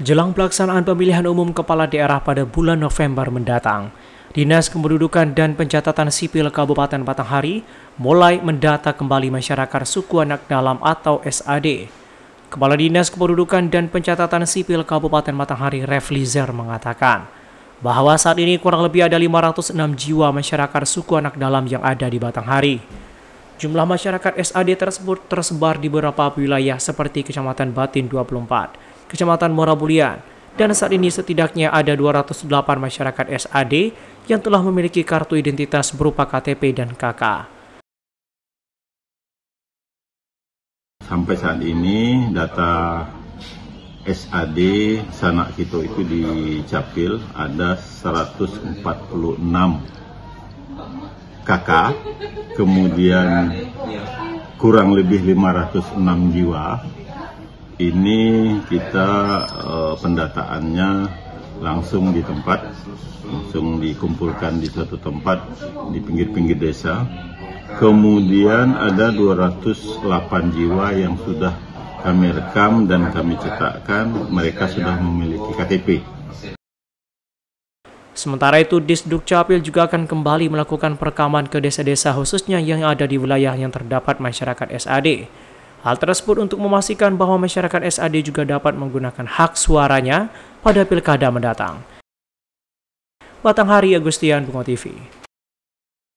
Jelang pelaksanaan pemilihan umum kepala daerah pada bulan November mendatang, Dinas Kependudukan dan Pencatatan Sipil Kabupaten Batanghari mulai mendata kembali masyarakat suku anak dalam atau SAD. Kepala Dinas Kependudukan dan Pencatatan Sipil Kabupaten Batanghari Reflizer mengatakan bahwa saat ini kurang lebih ada 506 jiwa masyarakat suku anak dalam yang ada di Batanghari. Jumlah masyarakat SAD tersebut tersebar di beberapa wilayah seperti Kecamatan Batin 24, Kecamatan Morabulian, dan saat ini setidaknya ada 208 masyarakat SAD yang telah memiliki kartu identitas berupa KTP dan KK. Sampai saat ini data SAD Sanak Kito itu di Capil ada 146 KK, kemudian kurang lebih 506 jiwa ini kita uh, pendataannya langsung di tempat, langsung dikumpulkan di satu tempat di pinggir-pinggir desa. Kemudian ada 208 jiwa yang sudah kami rekam dan kami cetakkan, mereka sudah memiliki KTP. Sementara itu, Disduk Capil juga akan kembali melakukan perekaman ke desa-desa khususnya yang ada di wilayah yang terdapat masyarakat SAD. Hal tersebut untuk memastikan bahwa masyarakat SAD juga dapat menggunakan hak suaranya pada pilkada mendatang. Batanghari Agustian Bungo TV